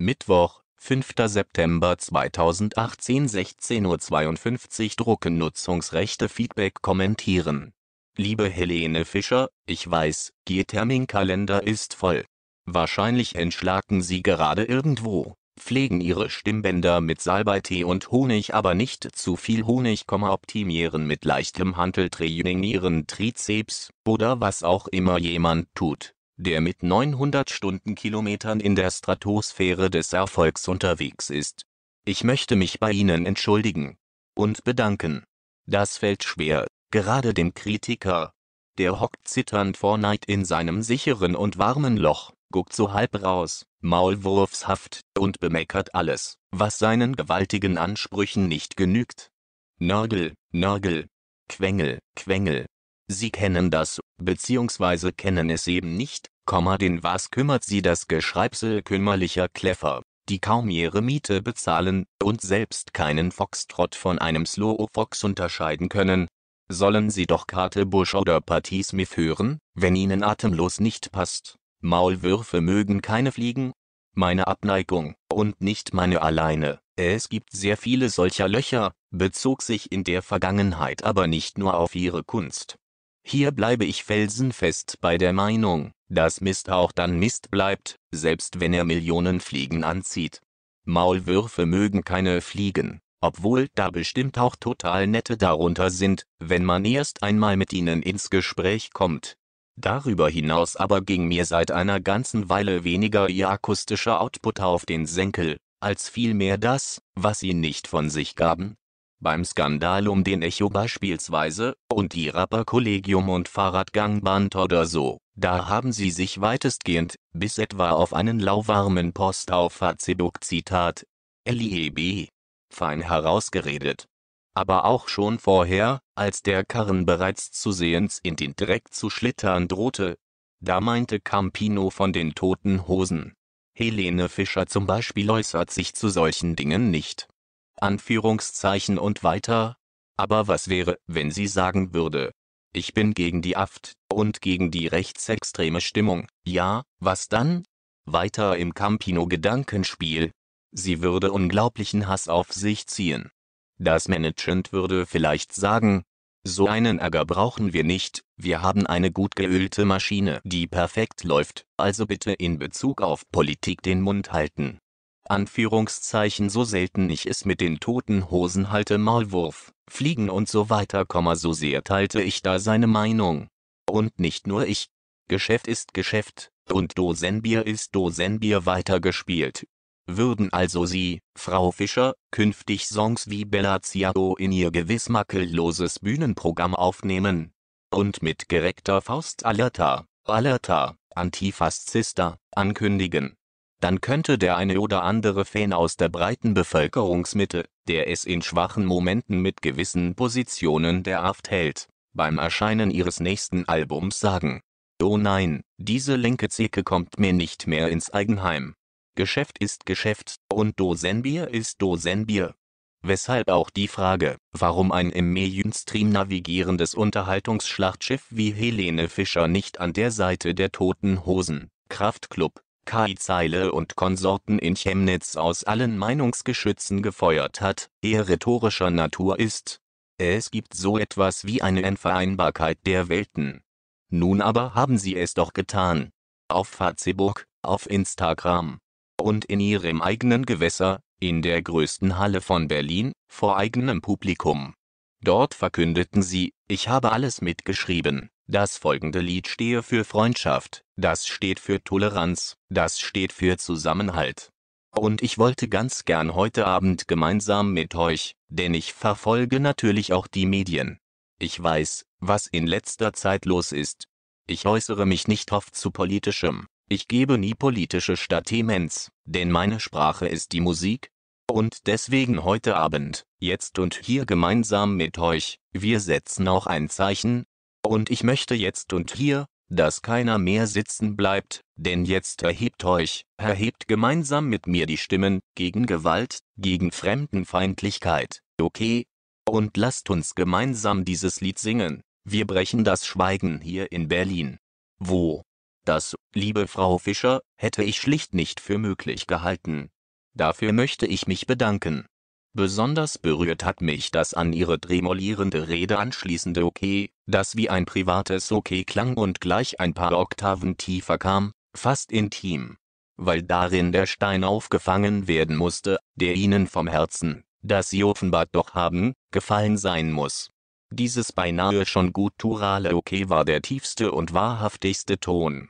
Mittwoch, 5. September 2018 16.52 Uhr Drucken Nutzungsrechte Feedback kommentieren. Liebe Helene Fischer, ich weiß, Ihr Terminkalender ist voll. Wahrscheinlich entschlagen Sie gerade irgendwo, pflegen Ihre Stimmbänder mit Salbeitee und Honig aber nicht zu viel Honig, optimieren mit leichtem Hanteltraining Ihren Trizeps oder was auch immer jemand tut der mit 900 Stundenkilometern in der Stratosphäre des Erfolgs unterwegs ist. Ich möchte mich bei Ihnen entschuldigen und bedanken. Das fällt schwer, gerade dem Kritiker. Der hockt zitternd vor Neid in seinem sicheren und warmen Loch, guckt so halb raus, maulwurfshaft, und bemeckert alles, was seinen gewaltigen Ansprüchen nicht genügt. Nörgel, Nörgel, Quengel, Quengel, Sie kennen das, beziehungsweise kennen es eben nicht, Komma, den was kümmert sie das Geschreibsel kümmerlicher Kläffer, die kaum ihre Miete bezahlen und selbst keinen Foxtrott von einem Slow Fox unterscheiden können, sollen sie doch Karte Busch oder Patti Smith hören, wenn ihnen atemlos nicht passt. Maulwürfe mögen keine Fliegen. Meine Abneigung, und nicht meine alleine, es gibt sehr viele solcher Löcher, bezog sich in der Vergangenheit aber nicht nur auf ihre Kunst. Hier bleibe ich felsenfest bei der Meinung, dass Mist auch dann Mist bleibt, selbst wenn er Millionen Fliegen anzieht. Maulwürfe mögen keine Fliegen, obwohl da bestimmt auch total nette darunter sind, wenn man erst einmal mit ihnen ins Gespräch kommt. Darüber hinaus aber ging mir seit einer ganzen Weile weniger ihr akustischer Output auf den Senkel, als vielmehr das, was sie nicht von sich gaben, beim Skandal um den Echo beispielsweise, und die Rapper-Kollegium und Fahrradgangband oder so, da haben sie sich weitestgehend, bis etwa auf einen lauwarmen Post auf Facebook Zitat, LIEB, fein herausgeredet. Aber auch schon vorher, als der Karren bereits zusehends in den Dreck zu schlittern drohte, da meinte Campino von den toten Hosen. Helene Fischer zum Beispiel äußert sich zu solchen Dingen nicht Anführungszeichen und weiter. Aber was wäre, wenn sie sagen würde, ich bin gegen die AFT und gegen die rechtsextreme Stimmung, ja, was dann? Weiter im Campino-Gedankenspiel. Sie würde unglaublichen Hass auf sich ziehen. Das Management würde vielleicht sagen, so einen Ärger brauchen wir nicht, wir haben eine gut geölte Maschine, die perfekt läuft, also bitte in Bezug auf Politik den Mund halten. Anführungszeichen so selten ich es mit den toten Hosen halte, Maulwurf, Fliegen und so weiter, so sehr teilte ich da seine Meinung. Und nicht nur ich. Geschäft ist Geschäft, und Dosenbier ist Dosenbier weitergespielt. Würden also Sie, Frau Fischer, künftig Songs wie Bellazio in Ihr gewiss makelloses Bühnenprogramm aufnehmen? Und mit gereckter Faust Alerta, Alerta, Antifaszister, ankündigen dann könnte der eine oder andere Fan aus der breiten Bevölkerungsmitte, der es in schwachen Momenten mit gewissen Positionen der Aft hält, beim Erscheinen ihres nächsten Albums sagen: „ Oh nein, diese linke Zicke kommt mir nicht mehr ins Eigenheim. Geschäft ist Geschäft und Dosenbier ist Dosenbier. “Weshalb auch die Frage, warum ein im Mainstream navigierendes Unterhaltungsschlachtschiff wie Helene Fischer nicht an der Seite der Toten Hosen, Kraftklub Kai Zeile und Konsorten in Chemnitz aus allen Meinungsgeschützen gefeuert hat, eher rhetorischer Natur ist. Es gibt so etwas wie eine Entvereinbarkeit der Welten. Nun aber haben sie es doch getan. Auf Facebook, auf Instagram und in ihrem eigenen Gewässer, in der größten Halle von Berlin, vor eigenem Publikum. Dort verkündeten sie, ich habe alles mitgeschrieben. Das folgende Lied stehe für Freundschaft, das steht für Toleranz, das steht für Zusammenhalt. Und ich wollte ganz gern heute Abend gemeinsam mit euch, denn ich verfolge natürlich auch die Medien. Ich weiß, was in letzter Zeit los ist. Ich äußere mich nicht oft zu politischem. Ich gebe nie politische Statements, denn meine Sprache ist die Musik. Und deswegen heute Abend, jetzt und hier gemeinsam mit euch, wir setzen auch ein Zeichen, und ich möchte jetzt und hier, dass keiner mehr sitzen bleibt, denn jetzt erhebt euch, erhebt gemeinsam mit mir die Stimmen, gegen Gewalt, gegen Fremdenfeindlichkeit, okay? Und lasst uns gemeinsam dieses Lied singen, wir brechen das Schweigen hier in Berlin. Wo? Das, liebe Frau Fischer, hätte ich schlicht nicht für möglich gehalten. Dafür möchte ich mich bedanken. Besonders berührt hat mich das an ihre tremolierende Rede anschließende OK, das wie ein privates OK klang und gleich ein paar Oktaven tiefer kam, fast intim. Weil darin der Stein aufgefangen werden musste, der ihnen vom Herzen, das sie offenbar doch haben, gefallen sein muss. Dieses beinahe schon gutturale OK war der tiefste und wahrhaftigste Ton,